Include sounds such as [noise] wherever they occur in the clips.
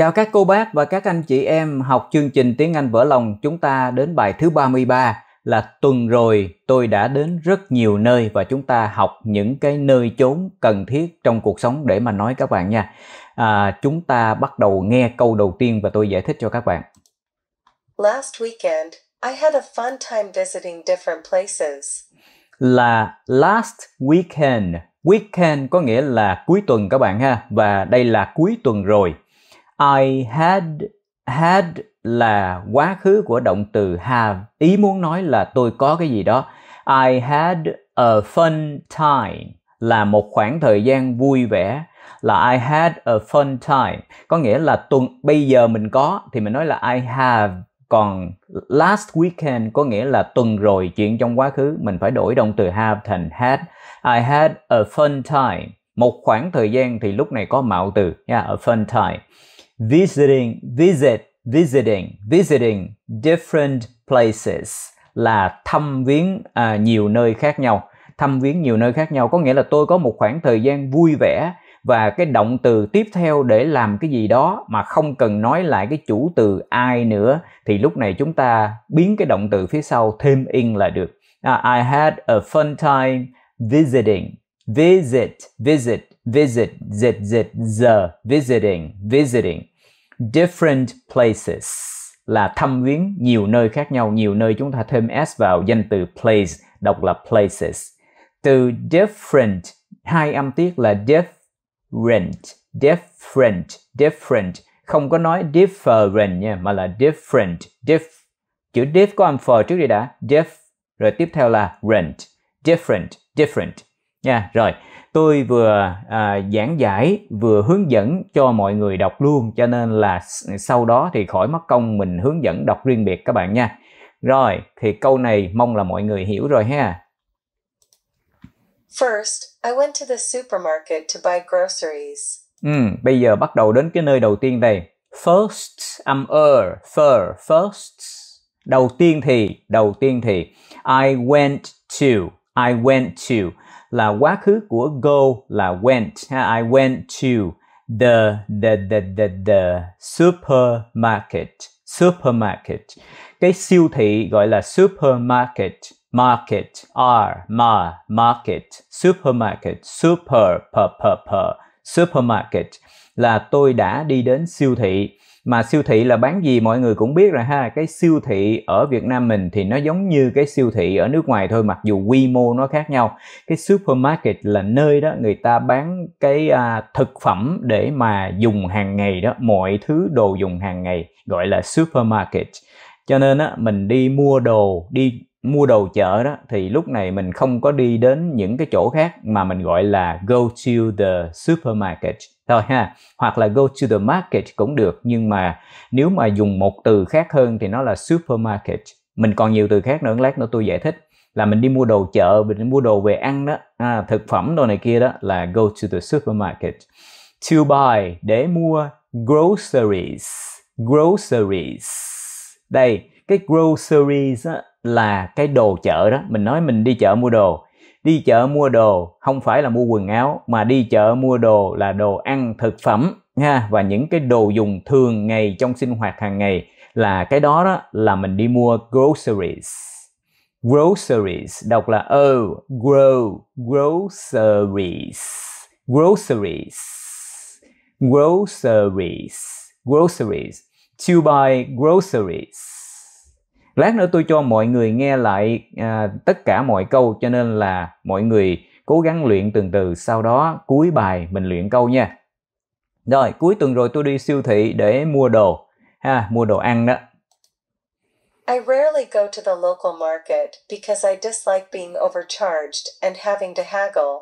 Chào các cô bác và các anh chị em học chương trình tiếng Anh vỡ lòng chúng ta đến bài thứ 33 là tuần rồi tôi đã đến rất nhiều nơi và chúng ta học những cái nơi chốn cần thiết trong cuộc sống để mà nói các bạn nha. À, chúng ta bắt đầu nghe câu đầu tiên và tôi giải thích cho các bạn. Last weekend I had a fun time visiting different places. Là last weekend. Weekend có nghĩa là cuối tuần các bạn ha và đây là cuối tuần rồi. I had had là quá khứ của động từ have ý muốn nói là tôi có cái gì đó I had a fun time là một khoảng thời gian vui vẻ là I had a fun time có nghĩa là tuần bây giờ mình có thì mình nói là I have còn last weekend có nghĩa là tuần rồi chuyện trong quá khứ mình phải đổi động từ have thành had I had a fun time một khoảng thời gian thì lúc này có mạo từ yeah, a fun time visiting visit visiting visiting different places là thăm viếng à, nhiều nơi khác nhau thăm viếng nhiều nơi khác nhau có nghĩa là tôi có một khoảng thời gian vui vẻ và cái động từ tiếp theo để làm cái gì đó mà không cần nói lại cái chủ từ ai nữa thì lúc này chúng ta biến cái động từ phía sau thêm in là được à, I had a fun time visiting visit visit visit visit, zit giờ visiting visiting different places là thăm viếng nhiều nơi khác nhau, nhiều nơi chúng ta thêm s vào danh từ place, đọc là places. Từ different, hai âm tiết là different, different, different. Không có nói different nha, mà là different, diff. Chữ diff có âm phờ trước đi đã, diff, rồi tiếp theo là rent, different, different nha yeah, rồi tôi vừa à, giảng giải vừa hướng dẫn cho mọi người đọc luôn cho nên là sau đó thì khỏi mất công mình hướng dẫn đọc riêng biệt các bạn nha rồi thì câu này mong là mọi người hiểu rồi ha First, I went to the supermarket to buy groceries. Ừ, bây giờ bắt đầu đến cái nơi đầu tiên đây. First, âm er, fur, first. Đầu tiên thì, đầu tiên thì. I went to, I went to là quá khứ của go là went I went to the the the the the supermarket supermarket cái siêu thị gọi là supermarket market r ma market supermarket super per per per supermarket là tôi đã đi đến siêu thị mà siêu thị là bán gì mọi người cũng biết rồi ha cái siêu thị ở Việt Nam mình thì nó giống như cái siêu thị ở nước ngoài thôi mặc dù quy mô nó khác nhau cái supermarket là nơi đó người ta bán cái à, thực phẩm để mà dùng hàng ngày đó mọi thứ đồ dùng hàng ngày gọi là supermarket cho nên á mình đi mua đồ đi mua đồ chợ đó thì lúc này mình không có đi đến những cái chỗ khác mà mình gọi là go to the supermarket thôi ha hoặc là go to the market cũng được nhưng mà nếu mà dùng một từ khác hơn thì nó là supermarket mình còn nhiều từ khác nữa lát nữa tôi giải thích là mình đi mua đồ chợ mình đi mua đồ về ăn đó à, thực phẩm đồ này kia đó là go to the supermarket to buy để mua groceries groceries đây cái groceries á, là cái đồ chợ đó mình nói mình đi chợ mua đồ đi chợ mua đồ không phải là mua quần áo mà đi chợ mua đồ là đồ ăn thực phẩm ha và những cái đồ dùng thường ngày trong sinh hoạt hàng ngày là cái đó đó là mình đi mua groceries groceries đọc là o grow groceries groceries groceries groceries to buy groceries lát nữa tôi cho mọi người nghe lại à, tất cả mọi câu cho nên là mọi người cố gắng luyện từng từ sau đó cuối bài mình luyện câu nha rồi cuối tuần rồi tôi đi siêu thị để mua đồ ha mua đồ ăn đó I rarely go to the local market because I dislike being overcharged and having to haggle.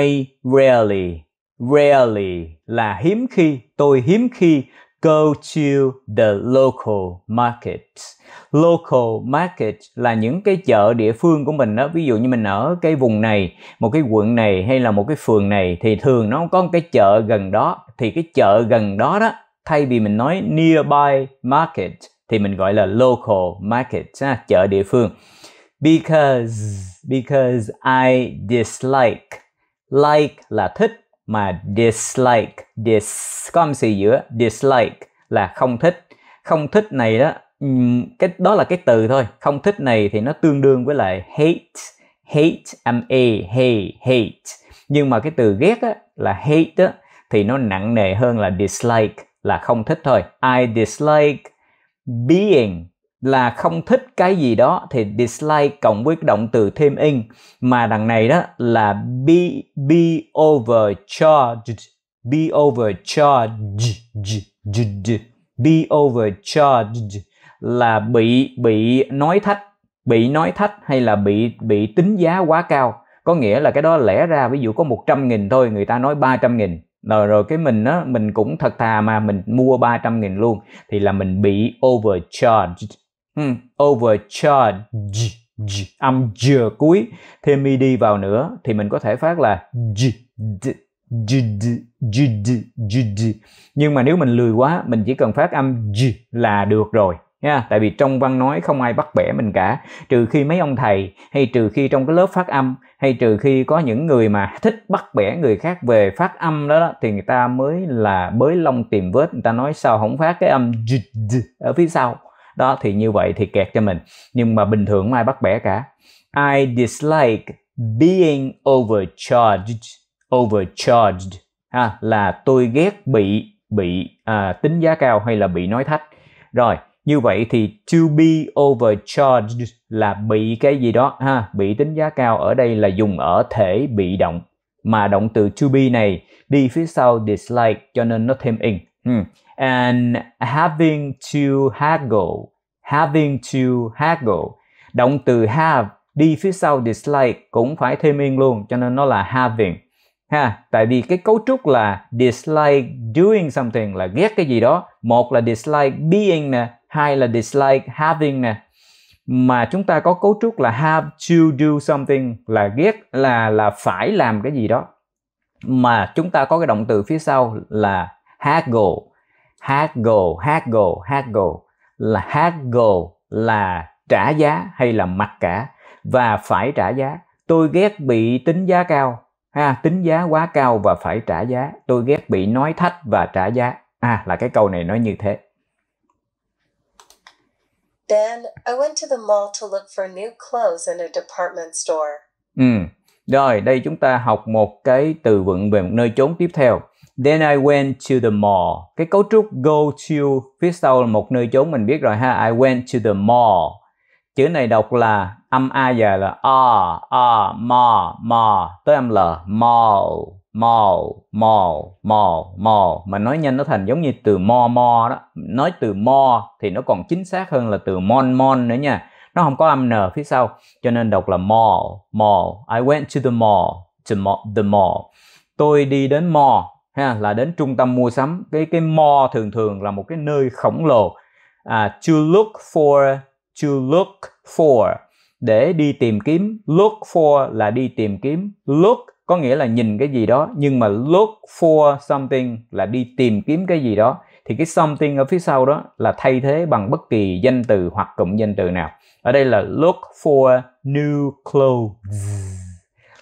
I rarely, rarely là hiếm khi, tôi hiếm khi go to the local market. Local market là những cái chợ địa phương của mình đó. Ví dụ như mình ở cái vùng này, một cái quận này hay là một cái phường này thì thường nó có một cái chợ gần đó. Thì cái chợ gần đó đó, thay vì mình nói nearby market thì mình gọi là local market, ha, chợ địa phương. Because because I dislike like là thích mà dislike dis có âm xì giữa dislike là không thích không thích này đó cái đó là cái từ thôi không thích này thì nó tương đương với lại hate hate âm e hey hate nhưng mà cái từ ghét á, là hate á, thì nó nặng nề hơn là dislike là không thích thôi I dislike being là không thích cái gì đó thì dislike cộng với động từ thêm in mà đằng này đó là be be overcharged be overcharged be overcharged là bị bị nói thách bị nói thách hay là bị bị tính giá quá cao có nghĩa là cái đó lẽ ra ví dụ có 100 nghìn thôi người ta nói 300 nghìn rồi ờ, rồi cái mình á mình cũng thật thà mà mình mua 300 nghìn luôn thì là mình bị overcharged Ừ, overcharge. âm j cuối thêm đi vào nữa thì mình có thể phát là j, d, j, d, j, j, nhưng mà nếu mình lười quá mình chỉ cần phát âm j là được rồi nha tại vì trong văn nói không ai bắt bẻ mình cả trừ khi mấy ông thầy hay trừ khi trong cái lớp phát âm hay trừ khi có những người mà thích bắt bẻ người khác về phát âm đó, đó thì người ta mới là bới lông tìm vết người ta nói sao không phát cái âm j, d ở phía sau đó thì như vậy thì kẹt cho mình nhưng mà bình thường không ai bắt bẻ cả I dislike being overcharged overcharged ha, à, là tôi ghét bị bị à, tính giá cao hay là bị nói thách rồi như vậy thì to be overcharged là bị cái gì đó ha bị tính giá cao ở đây là dùng ở thể bị động mà động từ to be này đi phía sau dislike cho nên nó thêm ing. Hmm, And having to haggle, having to haggle. Động từ have đi phía sau dislike cũng phải thêm in luôn cho nên nó là having. Ha, tại vì cái cấu trúc là dislike doing something là ghét cái gì đó. Một là dislike being nè, hai là dislike having nè. Mà chúng ta có cấu trúc là have to do something là ghét là là phải làm cái gì đó. Mà chúng ta có cái động từ phía sau là haggle haggle haggle haggle là haggle là trả giá hay là mặc cả và phải trả giá tôi ghét bị tính giá cao ha tính giá quá cao và phải trả giá tôi ghét bị nói thách và trả giá à là cái câu này nói như thế Then I went to the mall to look for new clothes in a department store. Ừ. Rồi, đây chúng ta học một cái từ vựng về một nơi chốn tiếp theo. Then I went to the mall. Cái cấu trúc go to phía sau là một nơi chốn mình biết rồi ha. I went to the mall. Chữ này đọc là âm A giờ là a, a, ma, ma, tới âm L, mall, mall, mall, mall, mall. Mà nói nhanh nó thành giống như từ mo mo đó. Nói từ mo thì nó còn chính xác hơn là từ mon mon nữa nha. Nó không có âm N phía sau, cho nên đọc là mall, mall. I went to the mall, to mall, the mall. Tôi đi đến mall, ha là đến trung tâm mua sắm cái cái mall thường thường là một cái nơi khổng lồ à, to look for to look for để đi tìm kiếm look for là đi tìm kiếm look có nghĩa là nhìn cái gì đó nhưng mà look for something là đi tìm kiếm cái gì đó thì cái something ở phía sau đó là thay thế bằng bất kỳ danh từ hoặc cụm danh từ nào ở đây là look for new clothes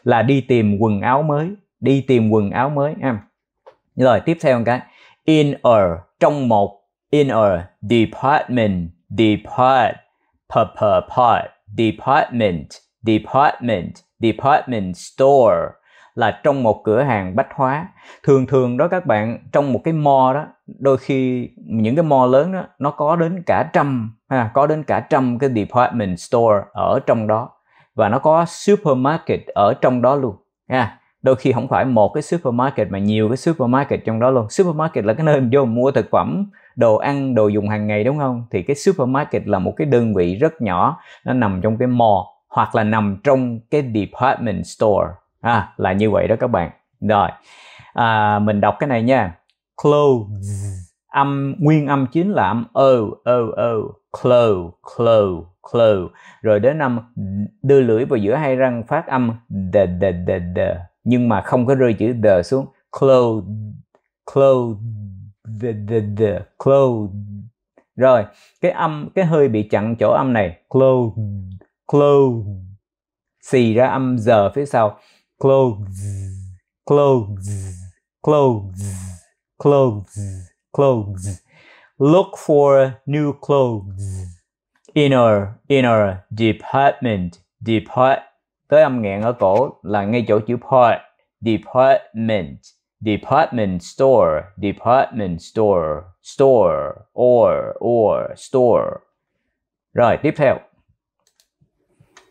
là đi tìm quần áo mới đi tìm quần áo mới em rồi tiếp theo một cái in a trong một in a department depart part department department department store là trong một cửa hàng bách hóa thường thường đó các bạn trong một cái mall đó đôi khi những cái mall lớn đó nó có đến cả trăm ha, có đến cả trăm cái department store ở trong đó và nó có supermarket ở trong đó luôn ha đôi khi không phải một cái supermarket mà nhiều cái supermarket trong đó luôn supermarket là cái nơi mình vô mua thực phẩm đồ ăn đồ dùng hàng ngày đúng không thì cái supermarket là một cái đơn vị rất nhỏ nó nằm trong cái mall hoặc là nằm trong cái department store à, là như vậy đó các bạn rồi à, mình đọc cái này nha clothes âm nguyên âm chính là âm o o o close close close rồi đến âm đưa lưỡi vào giữa hai răng phát âm d d d d nhưng mà không có rơi chữ the xuống clothed clothed the, the, the, clothed rồi cái âm cái hơi bị chặn chỗ âm này clothed clothed xì ra âm giờ phía sau clothes clothes clothes clothes clothes look for new clothes inner inner department department tới âm nghẹn ở cổ là ngay chỗ chữ part department department store department store store or or store rồi tiếp theo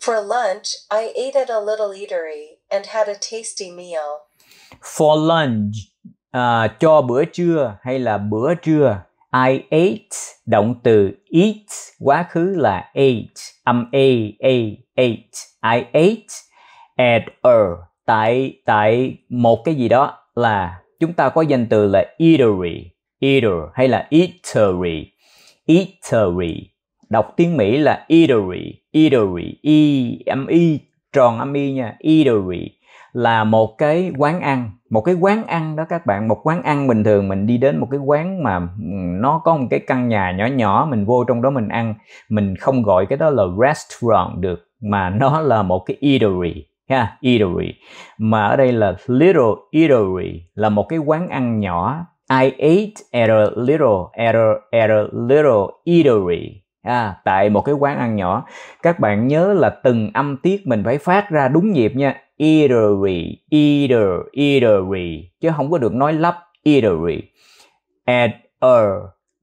For lunch, I ate at a little eatery and had a tasty meal. For lunch, uh, cho bữa trưa hay là bữa trưa. I ate, động từ eat, quá khứ là ate, âm A, A, ate I ate at a er. tại tại một cái gì đó là chúng ta có danh từ là eatery eater hay là eatery eatery đọc tiếng Mỹ là eatery eatery e âm y e, tròn âm y nha eatery là một cái quán ăn một cái quán ăn đó các bạn một quán ăn bình thường mình đi đến một cái quán mà nó có một cái căn nhà nhỏ nhỏ mình vô trong đó mình ăn mình không gọi cái đó là restaurant được mà nó là một cái eatery ha eatery mà ở đây là little eatery là một cái quán ăn nhỏ I ate at a little at a, at a little eatery à, tại một cái quán ăn nhỏ các bạn nhớ là từng âm tiết mình phải phát ra đúng nhịp nha eatery eater eatery chứ không có được nói lắp eatery at a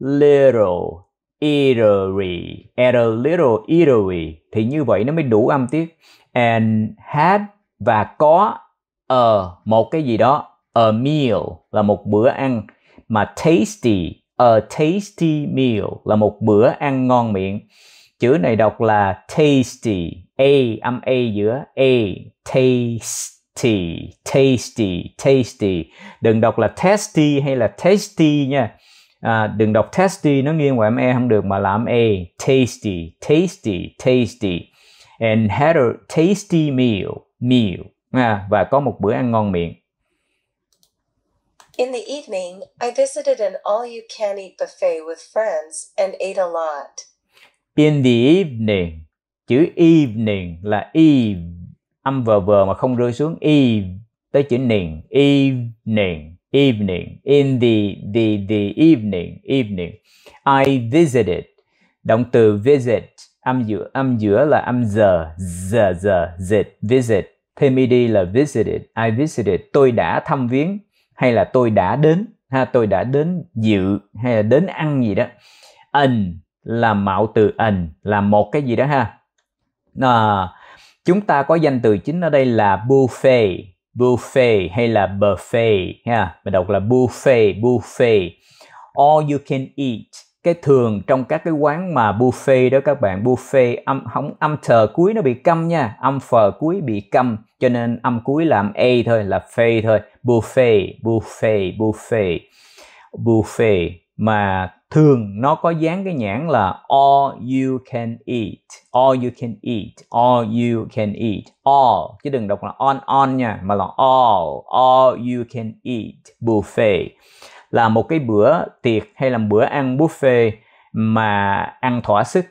little eatery at er a little eatery thì như vậy nó mới đủ âm tiết and had và có a một cái gì đó a meal là một bữa ăn mà tasty a tasty meal là một bữa ăn ngon miệng chữ này đọc là tasty a âm a giữa a tasty tasty tasty đừng đọc là tasty hay là tasty nha à, đừng đọc testy nó nghiêng vào e không được mà làm e tasty tasty tasty and had a tasty meal meal à, và có một bữa ăn ngon miệng In the evening, I visited an all-you-can-eat buffet with friends and ate a lot. In the evening, chữ evening là eve, âm vờ vờ mà không rơi xuống eve tới chữ niền, evening evening in the the the evening evening I visited động từ visit âm giữa âm giữa là âm giờ giờ giờ dịch visit thêm đi là visited I visited tôi đã thăm viếng hay là tôi đã đến ha tôi đã đến dự hay là đến ăn gì đó ăn là mạo từ ăn là một cái gì đó ha à, chúng ta có danh từ chính ở đây là buffet buffet hay là buffet ha mình đọc là buffet buffet all you can eat cái thường trong các cái quán mà buffet đó các bạn buffet âm không âm thờ cuối nó bị câm nha âm phờ cuối bị câm cho nên âm cuối làm a thôi là phê thôi buffet buffet buffet buffet mà thường nó có dán cái nhãn là all you can eat all you can eat all you can eat all chứ đừng đọc là on on nha mà là all all you can eat buffet là một cái bữa tiệc hay là bữa ăn buffet mà ăn thỏa sức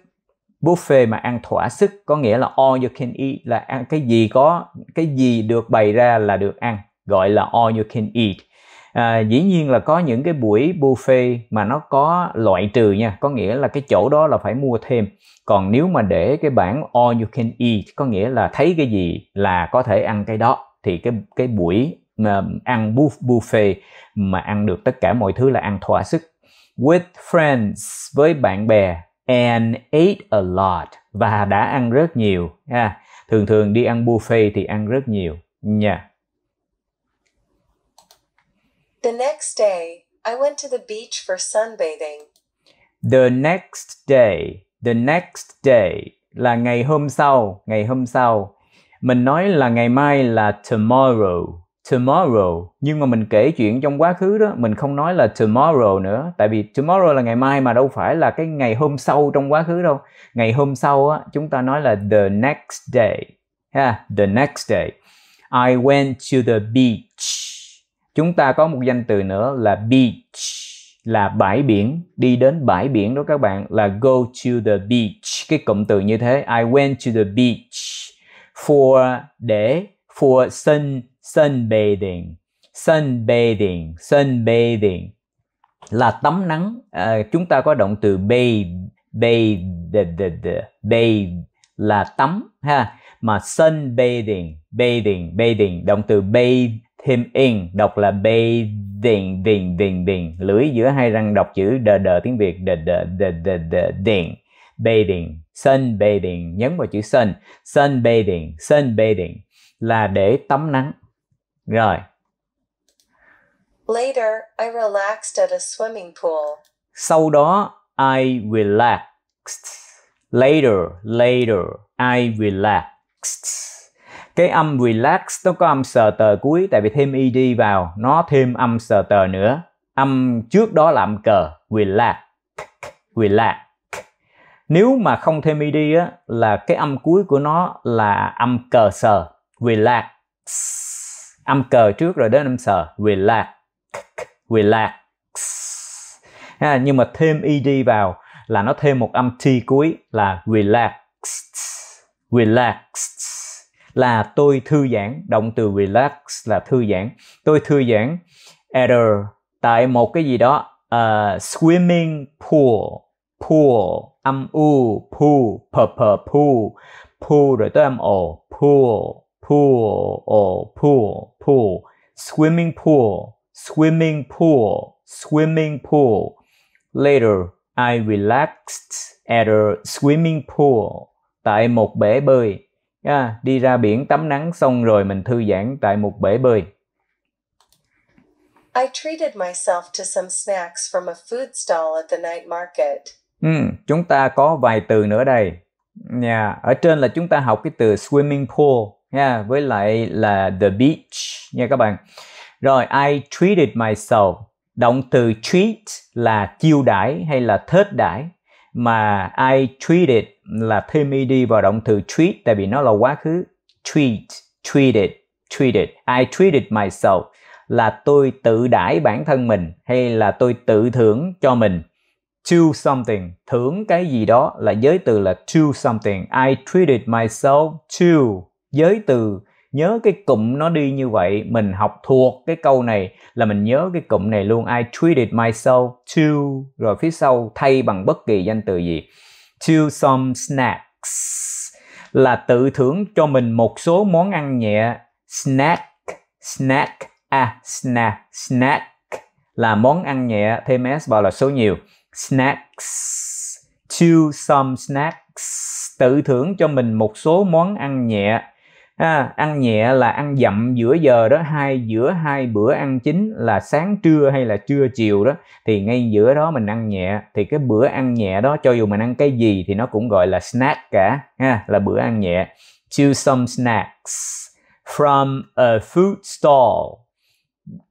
buffet mà ăn thỏa sức có nghĩa là all you can eat là ăn cái gì có cái gì được bày ra là được ăn gọi là all you can eat à, dĩ nhiên là có những cái buổi buffet mà nó có loại trừ nha có nghĩa là cái chỗ đó là phải mua thêm còn nếu mà để cái bản all you can eat có nghĩa là thấy cái gì là có thể ăn cái đó thì cái cái buổi mà ăn buffet mà ăn được tất cả mọi thứ là ăn thỏa sức with friends với bạn bè and ate a lot và đã ăn rất nhiều ha thường thường đi ăn buffet thì ăn rất nhiều nha yeah. The next day, I went to the beach for sunbathing. The next day, the next day là ngày hôm sau, ngày hôm sau. Mình nói là ngày mai là tomorrow, tomorrow nhưng mà mình kể chuyện trong quá khứ đó mình không nói là tomorrow nữa tại vì tomorrow là ngày mai mà đâu phải là cái ngày hôm sau trong quá khứ đâu ngày hôm sau á chúng ta nói là the next day ha yeah, the next day I went to the beach chúng ta có một danh từ nữa là beach là bãi biển đi đến bãi biển đó các bạn là go to the beach cái cụm từ như thế I went to the beach for để for sun sunbathing sunbathing sunbathing là tắm nắng à, chúng ta có động từ bathe bathe bathe, bathe là tắm ha mà sunbathing bathing bathing động từ bathe thêm in đọc là bathing ding ding ding lưỡi giữa hai răng đọc chữ đờ đờ tiếng việt đờ đờ đờ đờ đờ ding bathing sun bathing nhấn vào chữ sun sun bathing sun bathing là để tắm nắng rồi later I relaxed at a swimming pool sau đó I relaxed later later I relaxed cái âm relax nó có âm sờ tờ cuối tại vì thêm ed vào nó thêm âm sờ tờ nữa âm trước đó là âm cờ relax relax nếu mà không thêm ed á, là cái âm cuối của nó là âm cờ sờ relax âm cờ trước rồi đến âm sờ relax relax à, nhưng mà thêm ed vào là nó thêm một âm t cuối là relax relax là tôi thư giãn động từ relax là thư giãn tôi thư giãn at a, tại một cái gì đó uh, swimming pool pool âm u pool p p pool pool rồi tới âm ồ pool pool ồ pool pool swimming pool swimming pool swimming pool later I relaxed at a swimming pool tại một bể bơi à đi ra biển tắm nắng xong rồi mình thư giãn tại một bể bơi. I treated myself to some snacks from a food stall at the night market. Ừ, chúng ta có vài từ nữa đây. Yeah, ở trên là chúng ta học cái từ swimming pool yeah, với lại là the beach nha các bạn. Rồi I treated myself. Động từ treat là chiêu đãi hay là thết đãi mà I treated là thêm ed vào động từ treat tại vì nó là quá khứ treat treated treated I treated myself là tôi tự đãi bản thân mình hay là tôi tự thưởng cho mình to something thưởng cái gì đó là giới từ là to something I treated myself to giới từ nhớ cái cụm nó đi như vậy mình học thuộc cái câu này là mình nhớ cái cụm này luôn I treated myself to rồi phía sau thay bằng bất kỳ danh từ gì to some snacks là tự thưởng cho mình một số món ăn nhẹ snack snack a à, snack snack là món ăn nhẹ thêm s vào là số nhiều snacks to some snacks tự thưởng cho mình một số món ăn nhẹ à, ăn nhẹ là ăn dặm giữa giờ đó hai giữa hai bữa ăn chính là sáng trưa hay là trưa chiều đó thì ngay giữa đó mình ăn nhẹ thì cái bữa ăn nhẹ đó cho dù mình ăn cái gì thì nó cũng gọi là snack cả ha là bữa ăn nhẹ choose some snacks from a food stall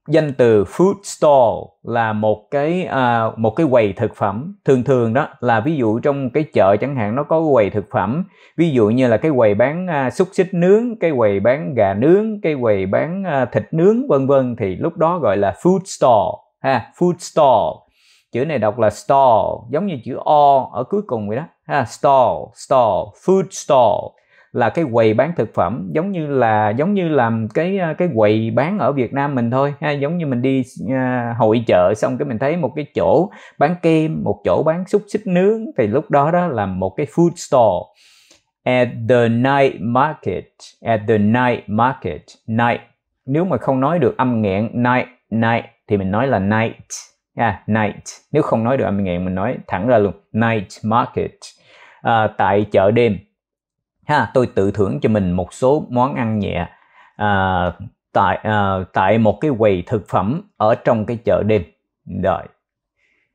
danh từ food stall là một cái à, một cái quầy thực phẩm thường thường đó là ví dụ trong cái chợ chẳng hạn nó có quầy thực phẩm ví dụ như là cái quầy bán à, xúc xích nướng cái quầy bán gà nướng cái quầy bán à, thịt nướng vân vân thì lúc đó gọi là food stall ha food stall chữ này đọc là stall giống như chữ o ở cuối cùng vậy đó ha stall stall food stall là cái quầy bán thực phẩm giống như là giống như làm cái ờ, cái quầy bán ở Việt Nam mình thôi ha giống như mình đi à, hội chợ xong cái mình thấy một cái chỗ bán kem một chỗ bán xúc xích nướng thì lúc đó đó là một cái food store at the night market at the night market night nếu mà không nói được âm nghẹn night night thì mình nói là night à, night nếu không nói được âm nghẹn mình nói thẳng ra luôn night market à, tại chợ đêm ha tôi tự thưởng cho mình một số món ăn nhẹ à, tại à, tại một cái quầy thực phẩm ở trong cái chợ đêm rồi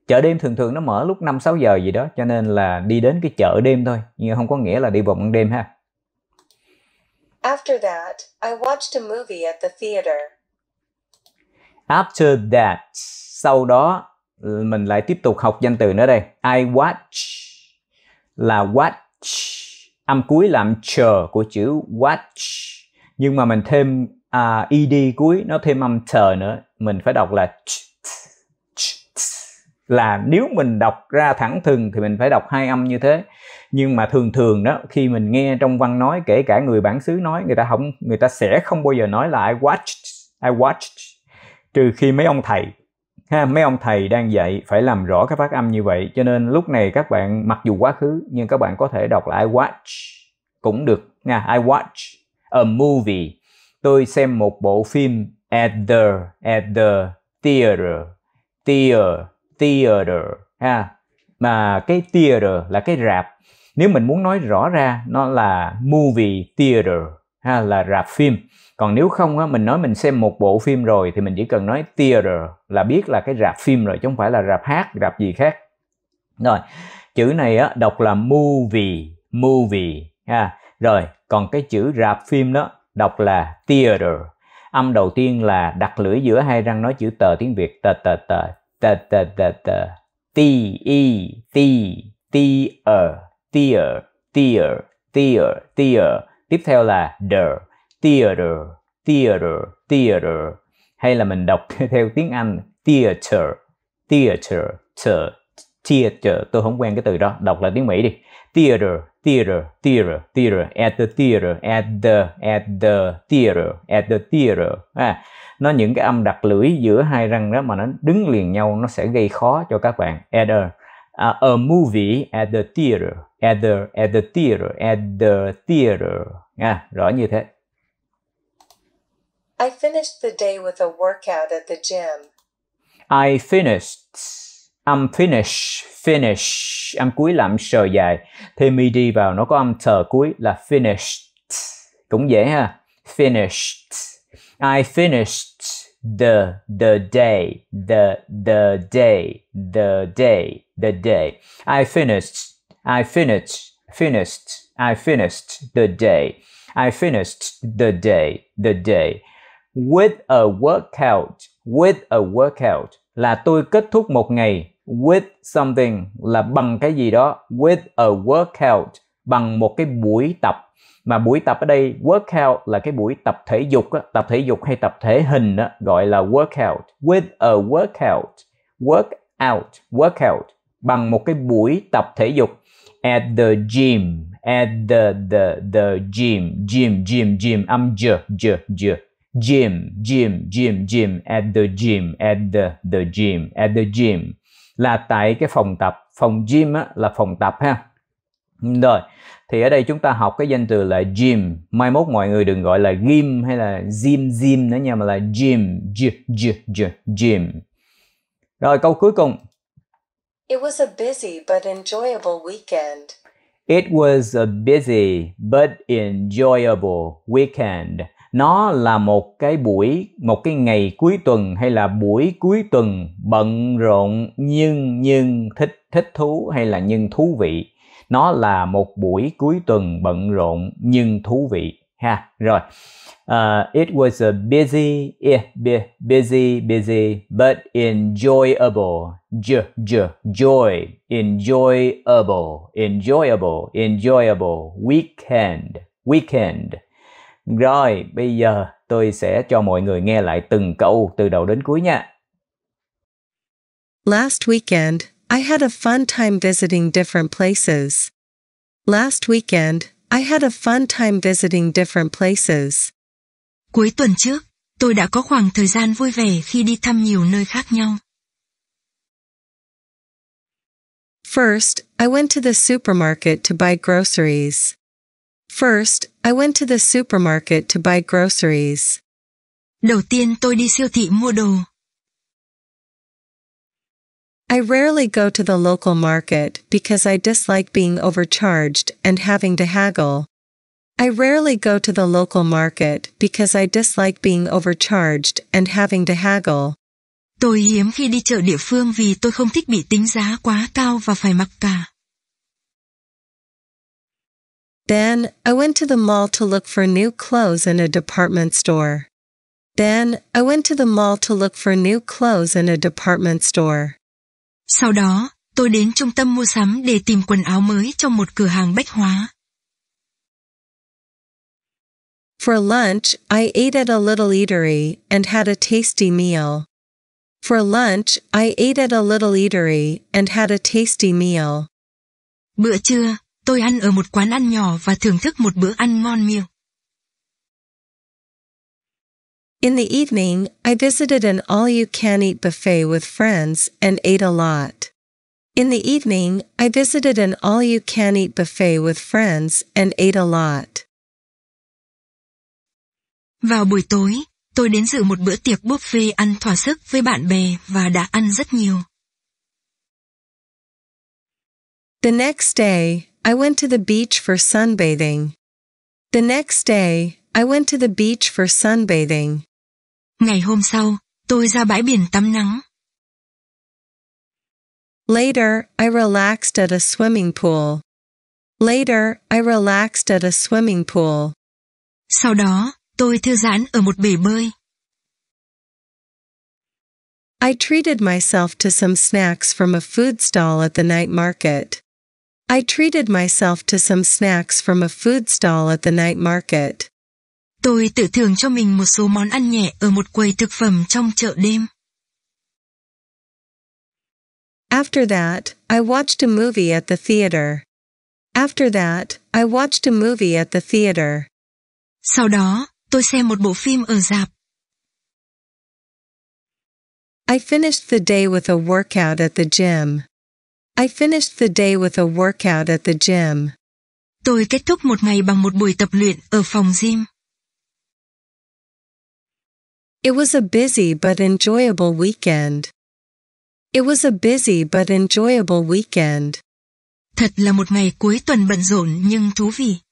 chợ đêm thường thường nó mở lúc 5 6 giờ gì đó cho nên là đi đến cái chợ đêm thôi nhưng không có nghĩa là đi vào ban đêm ha After that, I watched a movie at the theater. After that, sau đó mình lại tiếp tục học danh từ nữa đây. I watch là watch âm cuối làm chờ của chữ watch nhưng mà mình thêm uh, ed cuối nó thêm âm chờ nữa mình phải đọc là là nếu mình đọc ra thẳng thừng thì mình phải đọc hai âm như thế nhưng mà thường thường đó khi mình nghe trong văn nói kể cả người bản xứ nói người ta không người ta sẽ không bao giờ nói là I watched I watched trừ khi mấy ông thầy ha mấy ông thầy đang dạy phải làm rõ cái phát âm như vậy cho nên lúc này các bạn mặc dù quá khứ nhưng các bạn có thể đọc là I watch cũng được nha I watch a movie tôi xem một bộ phim at the at the theater theater theater ha mà cái theater là cái rạp nếu mình muốn nói rõ ra nó là movie theater ha là rạp phim còn nếu không á, mình nói mình xem một bộ phim rồi thì mình chỉ cần nói theater là biết là cái rạp phim rồi chứ không phải là rạp hát rạp gì khác rồi chữ này á, đọc là movie movie ha rồi còn cái chữ rạp phim đó đọc là theater âm đầu tiên là đặt lưỡi giữa hai răng nói chữ tờ tiếng việt tờ tờ tờ tờ tờ tờ tờ t e t t e tear tear tear tear tiếp theo là der theater theater theater hay là mình đọc [laughs] theo tiếng Anh theater theater theater, theater tôi không quen cái từ đó đọc là tiếng Mỹ đi theater theater theater theater at the theater at the at the theater at the theater à, nó những cái âm đặt lưỡi giữa hai răng đó mà nó đứng liền nhau nó sẽ gây khó cho các bạn at a, a, à, a movie at the theater at the at the theater at the theater à, rõ như thế I finished the day with a workout at the gym. I finished. Âm finish, finish, âm cuối là âm sờ dài. Thêm đi vào nó có âm thờ cuối là finished. Cũng dễ ha. Finished. I finished the the day, the the day, the day, the day. I finished. I finished. Finished. I finished the day. I finished the day, the day with a workout with a workout là tôi kết thúc một ngày with something là bằng cái gì đó with a workout bằng một cái buổi tập mà buổi tập ở đây workout là cái buổi tập thể dục đó, tập thể dục hay tập thể hình đó, gọi là workout with a workout workout workout bằng một cái buổi tập thể dục at the gym at the the the gym gym gym gym âm j j j gym, gym, gym, gym, at the gym, at the, the gym, at the gym là tại cái phòng tập, phòng gym á, là phòng tập ha. Rồi, thì ở đây chúng ta học cái danh từ là gym, mai mốt mọi người đừng gọi là gym hay là gym gym nữa nha mà là gym, g, g, g, gym. Rồi câu cuối cùng. It was a busy but enjoyable weekend. It was a busy but enjoyable weekend nó là một cái buổi một cái ngày cuối tuần hay là buổi cuối tuần bận rộn nhưng nhưng thích thích thú hay là nhưng thú vị nó là một buổi cuối tuần bận rộn nhưng thú vị ha rồi uh, it was a busy yeah, busy busy but enjoyable j j joy enjoyable enjoyable enjoyable weekend weekend rồi, bây giờ tôi sẽ cho mọi người nghe lại từng câu từ đầu đến cuối nha. Last weekend, I had a fun time visiting different places. Last weekend, I had a fun time visiting different places. Cuối tuần trước, tôi đã có khoảng thời gian vui vẻ khi đi thăm nhiều nơi khác nhau. First, I went to the supermarket to buy groceries. First, I went to the supermarket to buy groceries. Đầu tiên tôi đi siêu thị mua đồ. I rarely go to the local market because I dislike being overcharged and having to haggle. I rarely go to the local market because I dislike being overcharged and having to haggle. Tôi hiếm khi đi chợ địa phương vì tôi không thích bị tính giá quá cao và phải mặc cả. Then I went to the mall to look for new clothes in a department store. Then I went to the mall to look for new clothes in a department store. Sau đó, tôi đến trung tâm mua sắm để tìm quần áo mới trong một cửa hàng bách hóa. For lunch, I ate at a little eatery and had a tasty meal. For lunch, I ate at a little eatery and had a tasty meal. Bữa trưa, Tôi ăn ở một quán ăn nhỏ và thưởng thức một bữa ăn ngon miệng. In the evening, I visited an all-you-can-eat buffet with friends and ate a lot. In the evening, I visited an all-you-can-eat buffet with friends and ate a lot. Vào buổi tối, tôi đến dự một bữa tiệc buffet ăn thỏa sức với bạn bè và đã ăn rất nhiều. The next day, I went to the beach for sunbathing. The next day, I went to the beach for sunbathing. Ngày hôm sau, tôi ra bãi biển tắm nắng. Later, I relaxed at a swimming pool. Later, I relaxed at a swimming pool. Sau đó, tôi thư giãn ở một bể bơi. I treated myself to some snacks from a food stall at the night market. I treated myself to some snacks from a food stall at the night market. Tôi tự thưởng cho mình một số món ăn nhẹ ở một quầy thực phẩm trong chợ đêm. After that, I watched a movie at the theater. After that, I watched a movie at the theater. Sau đó, tôi xem một bộ phim ở rạp. I finished the day with a workout at the gym. I finished the day with a workout at the gym. Tôi kết thúc một ngày bằng một buổi tập luyện ở phòng gym. It was a busy but enjoyable weekend. It was a busy but enjoyable weekend. Thật là một ngày cuối tuần bận rộn nhưng thú vị.